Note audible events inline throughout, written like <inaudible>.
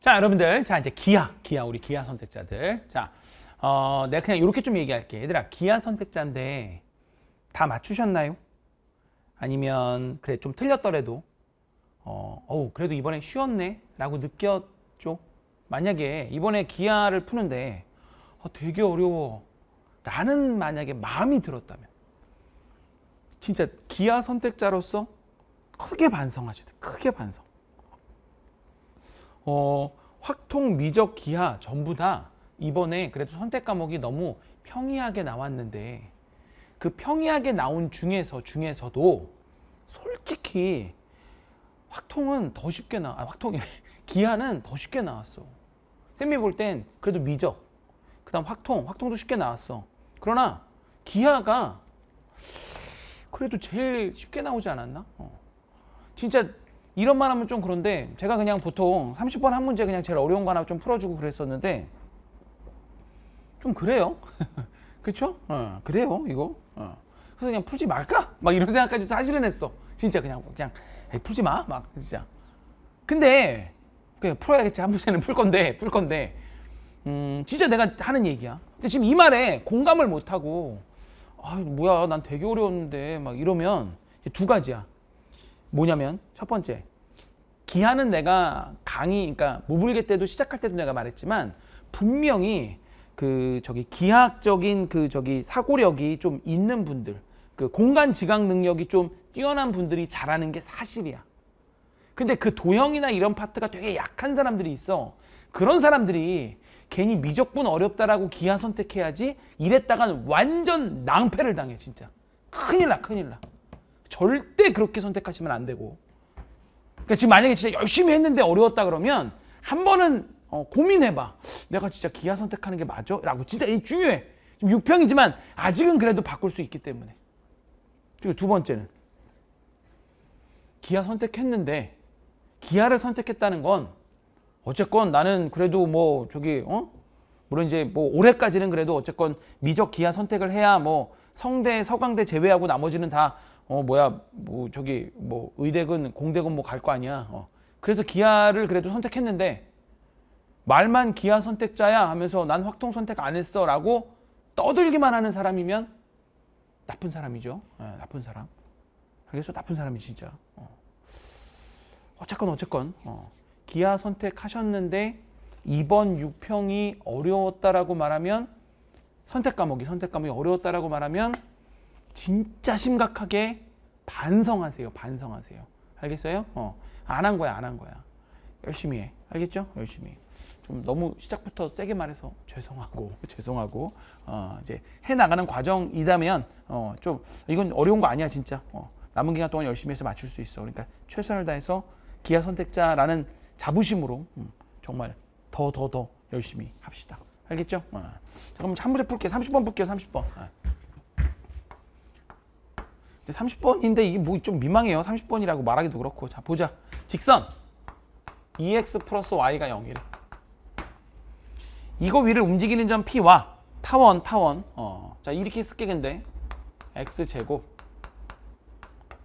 자 여러분들 자 이제 기아 기아 우리 기아 선택자들 자 어, 내가 그냥 이렇게 좀 얘기할게 얘들아 기아 선택자인데 다 맞추셨나요? 아니면 그래 좀 틀렸더라도 어, 어우 그래도 이번에 쉬웠네 라고 느꼈죠 만약에 이번에 기아를 푸는데 어, 되게 어려워 라는 만약에 마음이 들었다면 진짜 기아 선택자로서 크게 반성하셔야 돼 크게 반성 어, 확통, 미적, 기하 전부 다 이번에 그래도 선택 과목이 너무 평이하게 나왔는데 그 평이하게 나온 중에서 중에서도 솔직히 확통은 더 쉽게 나 아, 확통이 <laughs> 기하는더 쉽게 나왔어. 쌤이 볼 땐 그래도 미적, 그 다음 확통, 확통도 쉽게 나왔어. 그러나 기하가 그래도 제일 쉽게 나오지 않았나? 어. 진짜 이런 말 하면 좀 그런데 제가 그냥 보통 30번 한 문제 그냥 제일 어려운 거 하나 좀 풀어주고 그랬었는데 좀 그래요. <laughs> 그쵸? 어, 그래요 이거. 어. 그래서 그냥 풀지 말까? 막 이런 생각까지 사실은 했어. 진짜 그냥 그냥 풀지 마. 막 진짜. 근데 그냥 풀어야겠지 한 문제는 풀 건데 풀 건데 음 진짜 내가 하는 얘기야. 근데 지금 이 말에 공감을 못 하고 아 뭐야 난 되게 어려웠는데 막 이러면 두 가지야. 뭐냐면 첫 번째 기한은 내가 강의 그러니까 무불계 때도 시작할 때도 내가 말했지만 분명히 그 저기 기하학적인 그 저기 사고력이 좀 있는 분들 그 공간 지각 능력이 좀 뛰어난 분들이 잘하는 게 사실이야. 근데 그 도형이나 이런 파트가 되게 약한 사람들이 있어. 그런 사람들이 괜히 미적분 어렵다라고 기하 선택해야지 이랬다간 완전 낭패를 당해 진짜 큰일 나 큰일 나 절대 그렇게 선택하시면 안 되고 그러니까 지금 만약에 진짜 열심히 했는데 어려웠다 그러면 한 번은 어, 고민해봐 내가 진짜 기아 선택하는 게 맞아? 라고 진짜 이게 중요해 지금 6평이지만 아직은 그래도 바꿀 수 있기 때문에 그리고 두 번째는 기아 선택했는데 기아를 선택했다는 건 어쨌건 나는 그래도 뭐 저기 어 물론 이제 뭐 올해까지는 그래도 어쨌건 미적 기아 선택을 해야 뭐 성대 서강대 제외하고 나머지는 다어 뭐야 뭐 저기 뭐 의대건 공대건 뭐갈 거 아니야. 어. 그래서 기아를 그래도 선택했는데 말만 기아 선택자야 하면서 난 확통 선택 안 했어라고 떠들기만 하는 사람이면 나쁜 사람이죠. 네, 나쁜 사람. 그래서 나쁜 사람이 진짜. 어. 어쨌건 어쨌건 어. 기아 선택하셨는데 이번 6평이 어려웠다라고 말하면 선택 과목이 선택 과목이 어려웠다라고 말하면 진짜 심각하게 반성하세요. 반성하세요. 알겠어요? 어. 안 한 거야, 안 한 거야. 열심히 해. 알겠죠? 열심히. 좀 너무 시작부터 세게 말해서 죄송하고 <laughs> 죄송하고 어, 이제 해 나가는 과정이다면 어, 좀 이건 어려운 거 아니야, 진짜. 어, 남은 기간 동안 열심히 해서 맞출 수 있어. 그러니까 최선을 다해서 기아 선택자라는 자부심으로 음, 정말 더 더 더 열심히 합시다. 알겠죠? 어. 그럼 한 문제 풀게요. 30번 풀게요. 30번. 어. 30번인데 이게 뭐 좀 미망해요. 30번이라고 말하기도 그렇고. 자, 보자. 직선. e x 플러스 y가 0이래. 이거 위를 움직이는 점 p와 타원, 타원. 어. 자, 이렇게 쓸게 근데. x제곱,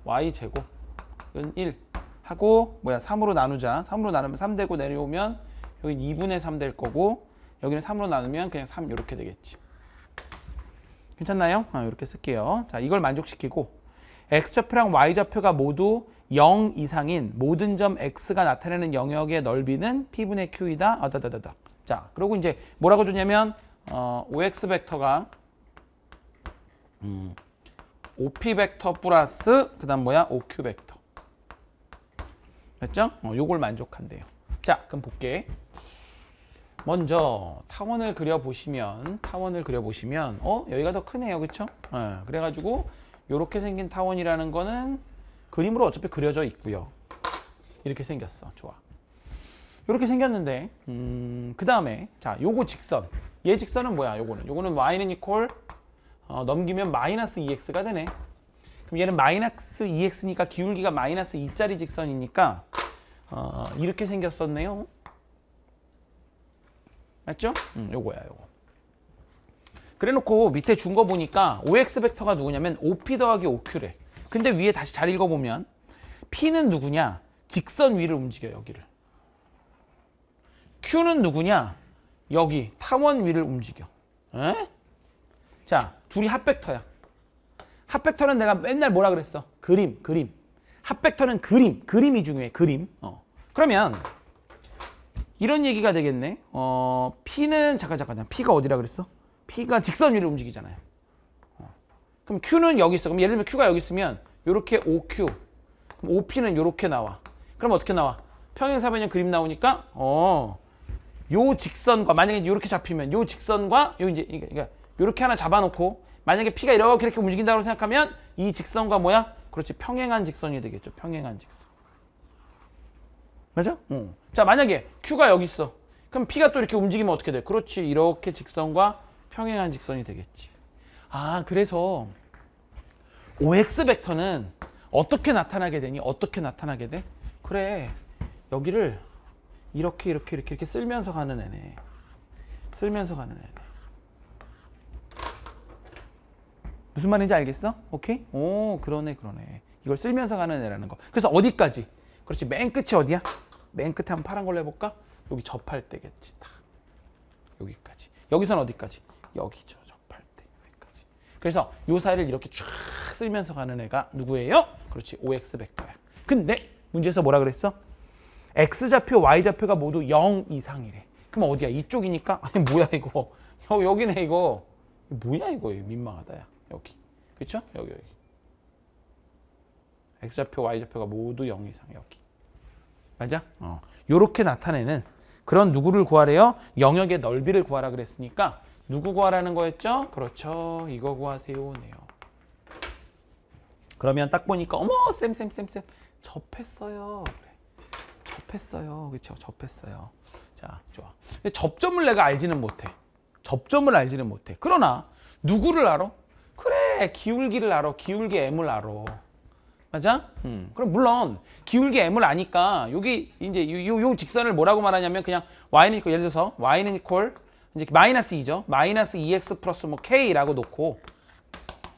y제곱은 1 하고 뭐야 3으로 나누자. 3으로 나누면 3 되고 내려오면 여기 2분의 3 될 거고 여기는 3으로 나누면 그냥 3 이렇게 되겠지. 괜찮나요? 아, 어, 이렇게 쓸게요. 자, 이걸 만족시키고 x좌표랑 y좌표가 모두 0 이상인 모든 점 x가 나타내는 영역의 넓이는 p분의 q이다. 아다다다다. 자, 그리고 이제 뭐라고 줬냐면 어, ox 벡터가 음, op 벡터 플러스 그다음 뭐야? oq 벡터. 됐죠? 어, 요걸 만족한대요. 자, 그럼 볼게. 먼저 타원을 그려보시면 타원을 그려보시면 어? 여기가 더 크네요. 그렇죠? 어, 그래가지고 이렇게 생긴 타원이라는 거는 그림으로 어차피 그려져 있고요. 이렇게 생겼어. 좋아. 이렇게 생겼는데 음, 그 다음에 자 요거 직선 얘 직선은 뭐야 요거는 요거는 y는 이퀄 어, 넘기면 마이너스 2x가 되네 그럼 얘는 마이너스 2x니까 기울기가 마이너스 2짜리 직선이니까 어, 이렇게 생겼었네요 맞죠? 음, 요거야 요거 그래놓고 밑에 준 거 보니까 OX 벡터가 누구냐면 OP 더하기 OQ래. 근데 위에 다시 잘 읽어보면 P는 누구냐? 직선 위를 움직여 여기를. Q는 누구냐? 여기 타원 위를 움직여. 에? 자, 둘이 핫벡터야핫벡터는 내가 맨날 뭐라 그랬어? 그림, 그림. 핫벡터는 그림, 그림이 중요해, 그림. 어. 그러면 이런 얘기가 되겠네. 어, P는 잠깐 잠깐, 잠깐. P가 어디라 그랬어? P가 직선 위를 움직이잖아요. 어. 그럼 Q는 여기 있어. 그럼 예를 들면 Q가 여기 있으면 이렇게 OQ. 그럼 OP는 이렇게 나와. 그럼 어떻게 나와? 평행사변형 그림 나오니까 어. 요 직선과 만약에 이렇게 잡히면 요 직선과 요 이제 그러니까 이렇게 하나 잡아놓고 만약에 P가 이렇게 이렇게 움직인다고 생각하면 이 직선과 뭐야? 그렇지 평행한 직선이 되겠죠. 평행한 직선. 맞아? 응. 어. 자 만약에 Q가 여기 있어. 그럼 P가 또 이렇게 움직이면 어떻게 돼? 그렇지 이렇게 직선과 평행한 직선이 되겠지. 아 그래서 OX 벡터는 어떻게 나타나게 되니? 어떻게 나타나게 돼? 그래 여기를 이렇게 이렇게 이렇게 이렇게 쓸면서 가는 애네. 쓸면서 가는 애네. 무슨 말인지 알겠어? 오케이? 오 그러네 그러네. 이걸 쓸면서 가는 애라는 거. 그래서 어디까지? 그렇지 맨 끝이 어디야? 맨 끝에 한 파란 걸로 해볼까? 여기 접할 때겠지 다. 여기까지. 여기선 어디까지? 여기죠. 접할때 여기까지. 그래서 요 사이를 이렇게 쫙 쓸면서 가는 애가 누구예요? 그렇지. OX 벡터야. 근데 문제에서 뭐라 그랬어? X좌표, Y좌표가 모두 0 이상이래. 그럼 어디야? 이쪽이니까? <laughs> 아니 뭐야 이거. 여, 어, 여기네 이거. 뭐야 이거 민망하다 야. 여기. 그쵸? 여기 여기. X좌표, Y좌표가 모두 0 이상 여기. 맞아? 어. 요렇게 나타내는 그런 누구를 구하래요? 영역의 넓이를 구하라 그랬으니까 누구 구하라는 거였죠? 그렇죠. 이거 구하세요네요. 그러면 딱 보니까 어머 쌤 쌤 쌤쌤 접했어요. 그래. 접했어요. 그렇죠. 접했어요. 자, 좋아. 근데 접점을 내가 알지는 못해. 접점을 알지는 못해. 그러나 누구를 알아? 그래 기울기를 알아. 기울기 M을 알아. 맞아? 음. 그럼 물론 기울기 M을 아니까 여기 이제 요, 요 직선을 뭐라고 말하냐면 그냥 y는 예를 들어서 y는 이퀄 이제 마이너스 2죠. 마이너스 2x 플러스 뭐 k라고 놓고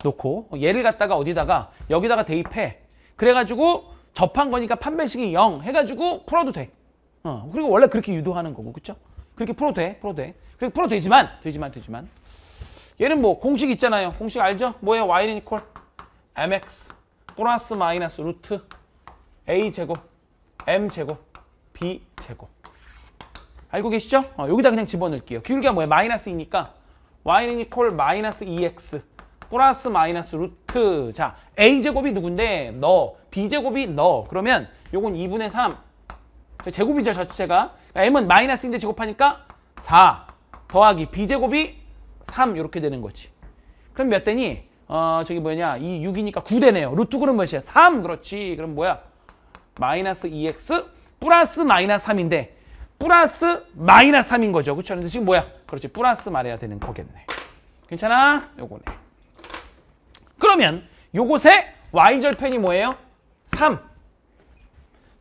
놓고 얘를 갖다가 어디다가 여기다가 대입해. 그래가지고 접한 거니까 판매식이 0 해가지고 풀어도 돼. 어, 그리고 원래 그렇게 유도하는 거고 그쵸? 그렇게 풀어도 돼. 풀어도 돼. 그렇게 풀어도 되지만 되지만 되지만 얘는 뭐 공식 있잖아요. 공식 알죠? 뭐예요? y는 이퀄 mx 플러스 마이너스 루트 a 제곱 m 제곱 b 제곱 알고 계시죠? 어, 여기다 그냥 집어넣을게요. 기울기가 뭐예요? 마이너스이니까 y는 이퀄 마이너스 2x 플러스 마이너스 루트 자 a제곱이 누군데? 너 b제곱이 너 그러면 요건 2분의 3 제곱이죠 자체가 그러니까 m은 마이너스인데 제곱하니까 4 더하기 b제곱이 3 이렇게 되는 거지 그럼 몇 대니? 어 저기 뭐냐 이 6이니까 9대네요 루트 그럼 몇이야? 3 그렇지 그럼 뭐야? 마이너스 2x 플러스 마이너스 3인데 플러스 마이너스 3인 거죠. 그렇죠? 근데 지금 뭐야? 그렇지. 플러스 말해야 되는 거겠네. 괜찮아? 요거네. 그러면 요곳에 y절편이 뭐예요? 3.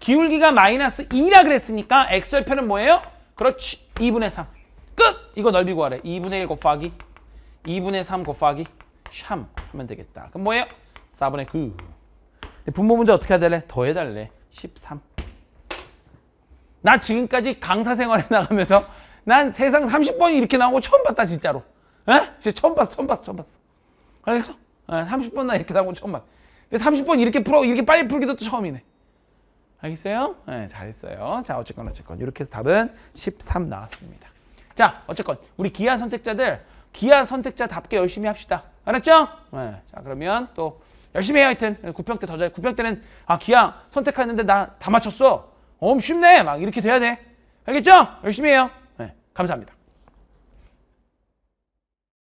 기울기가 마이너스 2라 그랬으니까 x절편은 뭐예요? 그렇지. 2분의 3. 끝! 이거 넓이 구하래. 2분의 1 곱하기 2분의 3 곱하기 샴 하면 되겠다. 그럼 뭐예요? 4분의 9. 근데 분모 문제 어떻게 해야 될래? 더해달래. 13. 나 지금까지 강사 생활에 나가면서 난 세상 30번이 이렇게 나오고 처음 봤다 진짜로. 에? 진짜 처음 봤어 처음 봤어 처음 봤어. 그래서 30번 나 이렇게 나온 거 처음 봤. 근데 30번 이렇게 풀어 이렇게 빨리 풀기도 또 처음이네. 알겠어요? 네, 잘했어요. 자, 어쨌건 어쨌건 이렇게 해서 답은 13 나왔습니다. 자, 어쨌건 우리 기아 선택자들 기아 선택자답게 열심히 합시다. 알았죠? 네, 자, 그러면 또 열심히 해요. 하여튼 9평 예, 때더 잘. 9평 때는 아 기아 선택했는데 나 다 맞췄어. 어 쉽네 막 이렇게 돼야 돼 알겠죠? 열심히 해요 네, 감사합니다